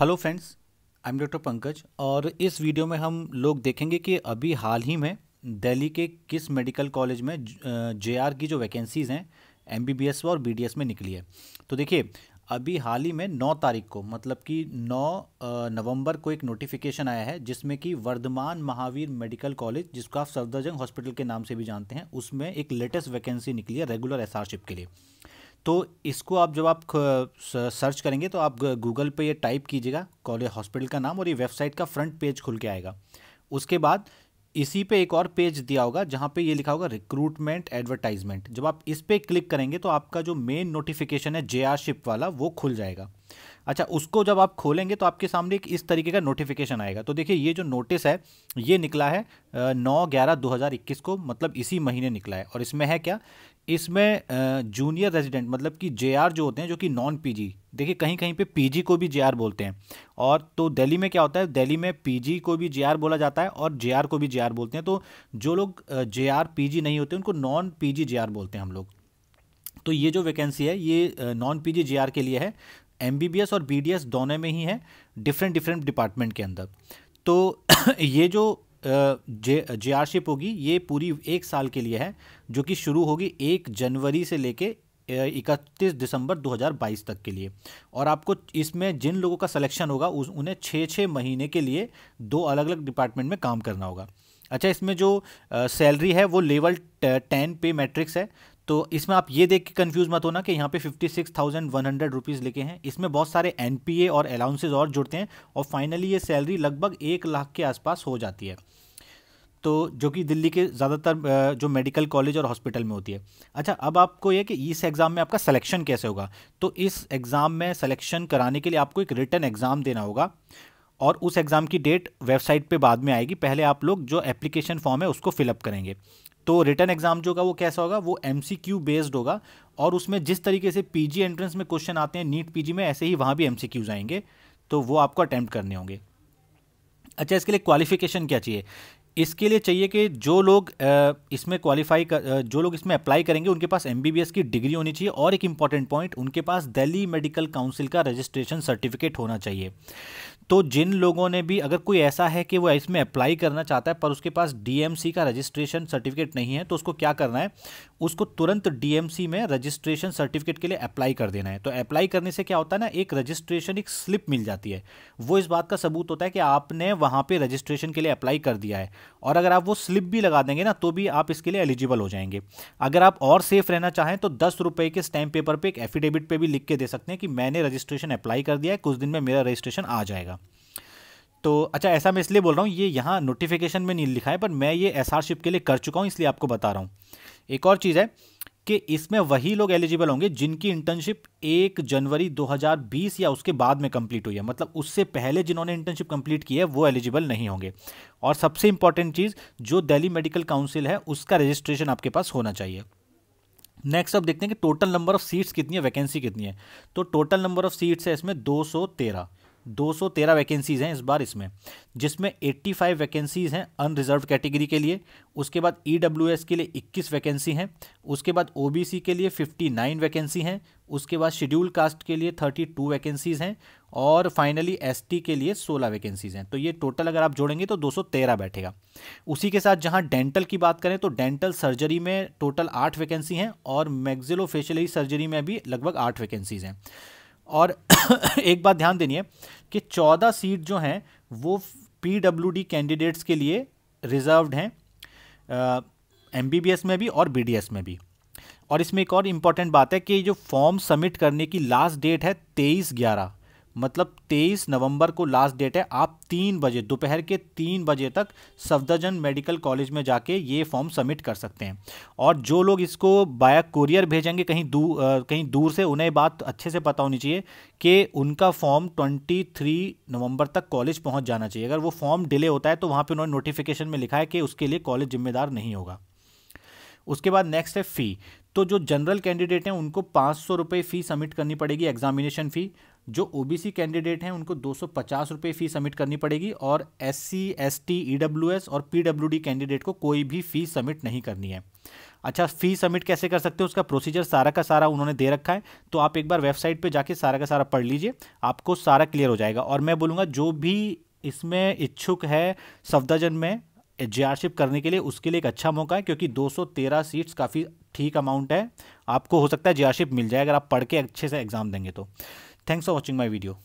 hello friends I am doctor Pankaj और इस video में हम लोग देखेंगे कि अभी हाल ही में दिल्ली के किस मेडिकल कॉलेज में आर की जो वैकेंसीज़ हैं एमबीबीएस और बीडीएस में निकली है तो देखिए अभी हाल ही में 9 तारीख को मतलब कि 9 नवंबर को एक नोटिफिकेशन आया है जिसमें कि वर्धमान महावीर मेडिकल कॉलेज जिसको आप सफदरजंग हॉस्पिटल के नाम से भी जानते हैं उसमें एक लेटेस्ट वैकेंसी निकली है रेगुलर एसआरशिप के लिए तो इसको आप जब आप सर्च करेंगे तो आप गूगल पे ये टाइप कीजिएगा कॉलेज हॉस्पिटल का नाम और ये वेबसाइट का फ्रंट पेज खुल के आएगा उसके बाद इसी पे एक और पेज दिया होगा जहाँ पे ये लिखा होगा रिक्रूटमेंट एडवर्टाइजमेंट जब आप इस पर क्लिक करेंगे तो आपका जो मेन नोटिफिकेशन है जे शिप वाला वो खुल जाएगा अच्छा उसको जब आप खोलेंगे तो आपके सामने एक इस तरीके का नोटिफिकेशन आएगा तो देखिए ये जो नोटिस है ये निकला है नौ ग्यारह दो हज़ार इक्कीस को मतलब इसी महीने निकला है और इसमें है क्या इसमें जूनियर रेजिडेंट मतलब कि जे जो होते हैं जो कि नॉन जी देखिए कहीं कहीं पे पीजी को भी जे बोलते हैं और तो दिल्ली में क्या होता है दिल्ली में पीजी को भी जे बोला जाता है और जे को भी जे बोलते हैं तो जो लोग जे जी नहीं होते उनको नॉन जी जे बोलते हैं हम लोग तो ये जो वैकेंसी है ये नॉन पीजी जीआर के लिए है एम और बी दोनों में ही है डिफरेंट डिफरेंट डिपार्टमेंट के अंदर तो ये जो जे जे आर शिप होगी ये पूरी एक साल के लिए है जो कि शुरू होगी एक जनवरी से लेके इकतीस दिसंबर 2022 तक के लिए और आपको इसमें जिन लोगों का सिलेक्शन होगा उस उन्हें छः छः महीने के लिए दो अलग अलग डिपार्टमेंट में काम करना होगा अच्छा इसमें जो सैलरी है वो लेवल टेन पे मैट्रिक्स है तो इसमें आप ये देख के कन्फ्यूज़ मत होना कि यहाँ पे fifty six thousand one hundred rupees लिखे हैं इसमें बहुत सारे एन और अलाउंसेज और जुड़ते हैं और फाइनली ये सैलरी लगभग एक लाख के आसपास हो जाती है तो जो कि दिल्ली के ज़्यादातर जो मेडिकल कॉलेज और हॉस्पिटल में होती है अच्छा अब आपको यह कि इस एग्ज़ाम में आपका सिलेक्शन कैसे होगा तो इस एग्ज़ाम में सिलेक्शन कराने के लिए आपको एक रिटर्न एग्ज़ाम देना होगा और उस एग्ज़ाम की डेट वेबसाइट पे बाद में आएगी पहले आप लोग जो एप्लीकेशन फॉर्म है उसको फिलअप करेंगे तो रिटर्न एग्जाम जो होगा वो कैसा होगा वो एम बेस्ड होगा और उसमें जिस तरीके से पी एंट्रेंस में क्वेश्चन आते हैं नीट पी में ऐसे ही वहाँ भी एम आएंगे तो वो आपको अटैम्प्ट करने होंगे अच्छा इसके लिए क्वालिफिकेशन क्या चाहिए इसके लिए चाहिए कि जो लोग इसमें क्वालिफाई कर जो लोग इसमें अप्लाई करेंगे उनके पास एम की डिग्री होनी चाहिए और एक इम्पॉर्टेंट पॉइंट उनके पास दिल्ली मेडिकल काउंसिल का रजिस्ट्रेशन सर्टिफिकेट होना चाहिए तो जिन लोगों ने भी अगर कोई ऐसा है कि वो इसमें अप्लाई करना चाहता है पर उसके पास डी का रजिस्ट्रेशन सर्टिफिकेट नहीं है तो उसको क्या करना है उसको तुरंत डी में रजिस्ट्रेशन सर्टिफिकेट के लिए अप्लाई कर देना है तो अप्लाई करने से क्या होता है ना एक रजिस्ट्रेशन एक स्लिप मिल जाती है वो इस बात का सबूत होता है कि आपने वहाँ पर रजिस्ट्रेशन के लिए अप्लाई कर दिया है और अगर आप वो स्लिप भी लगा देंगे ना तो भी आप इसके लिए एलिजिबल हो जाएंगे अगर आप और सेफ रहना चाहें तो दस रुपये के स्टैम्प पेपर पे एक एफिडेविट पे भी लिख के दे सकते हैं कि मैंने रजिस्ट्रेशन अप्लाई कर दिया है कुछ दिन में मेरा रजिस्ट्रेशन आ जाएगा तो अच्छा ऐसा मैं इसलिए बोल रहा हूँ ये यहाँ नोटिफिकेशन में नहीं लिखा है पर मैं ये एस के लिए कर चुका हूँ इसलिए आपको बता रहा हूँ एक और चीज़ है कि इसमें वही लोग एलिजिबल होंगे जिनकी इंटर्नशिप एक जनवरी 2020 या उसके बाद में कंप्लीट हुई है मतलब उससे पहले जिन्होंने इंटर्नशिप कंप्लीट की है वो एलिजिबल नहीं होंगे और सबसे इंपॉर्टेंट चीज़ जो दिल्ली मेडिकल काउंसिल है उसका रजिस्ट्रेशन आपके पास होना चाहिए नेक्स्ट अब देखते हैं कि टोटल नंबर ऑफ सीट्स कितनी है वैकेंसी कितनी है तो टोटल नंबर ऑफ सीट्स है इसमें दो 213 वैकेंसीज़ हैं इस बार इसमें जिसमें 85 वैकेंसीज़ हैं अनरिजर्व कैटेगरी के लिए उसके बाद ई e के लिए 21 वैकेंसी हैं उसके बाद ओ के लिए 59 वैकेंसी हैं उसके बाद शेड्यूल कास्ट के लिए 32 वैकेंसीज़ हैं और फाइनली एस के लिए 16 वैकेंसीज़ हैं तो ये टोटल अगर आप जोड़ेंगे तो 213 बैठेगा उसी के साथ जहाँ डेंटल की बात करें तो डेंटल सर्जरी में टोटल आठ वैकेंसी हैं और मैग्जिलो सर्जरी में भी लगभग आठ वैकेंसीज़ हैं और एक बात ध्यान देनी है कि चौदह सीट जो हैं वो पी कैंडिडेट्स के लिए रिजर्व्ड हैं एमबीबीएस में भी और बी में भी और इसमें एक और इम्पॉर्टेंट बात है कि जो फॉर्म सबमिट करने की लास्ट डेट है तेईस ग्यारह मतलब 23 नवंबर को लास्ट डेट है आप तीन बजे दोपहर के तीन बजे तक सफदरजन मेडिकल कॉलेज में जाके ये फॉर्म सबमिट कर सकते हैं और जो लोग इसको बाय कोरियर भेजेंगे कहीं दूर कहीं दूर से उन्हें बात अच्छे से पता होनी चाहिए कि उनका फॉर्म 23 नवंबर तक कॉलेज पहुंच जाना चाहिए अगर वो फॉर्म डिले होता है तो वहाँ पर उन्होंने नोटिफिकेशन में लिखा है कि उसके लिए कॉलेज जिम्मेदार नहीं होगा उसके बाद नेक्स्ट है फ़ी तो जो जनरल कैंडिडेट हैं उनको पाँच सौ रुपये फ़ी सबमिट करनी पड़ेगी एग्जामिनेशन फ़ी जो ओ बी सी कैंडिडेट हैं उनको दो सौ पचास रुपये फ़ी सबमिट करनी पड़ेगी और S C S T E W S और पी डब्ल्यू डी कैंडिडेट को कोई भी फ़ी सबमिट नहीं करनी है अच्छा फ़ी सबमिट कैसे कर सकते हैं उसका प्रोसीजर सारा का सारा उन्होंने दे रखा है तो आप एक बार वेबसाइट पर जाके सारा का सारा पढ़ लीजिए आपको सारा क्लियर हो जाएगा और मैं बोलूँगा जो भी इसमें इच्छुक है सफदरजन में एचजीआरशिप करने के लिए उसके लिए एक अच्छा मौका है क्योंकि 213 सीट्स काफ़ी ठीक अमाउंट है आपको हो सकता है जीआरशिप मिल जाए अगर आप पढ़ के अच्छे से एग्जाम देंगे तो thanks for watching my video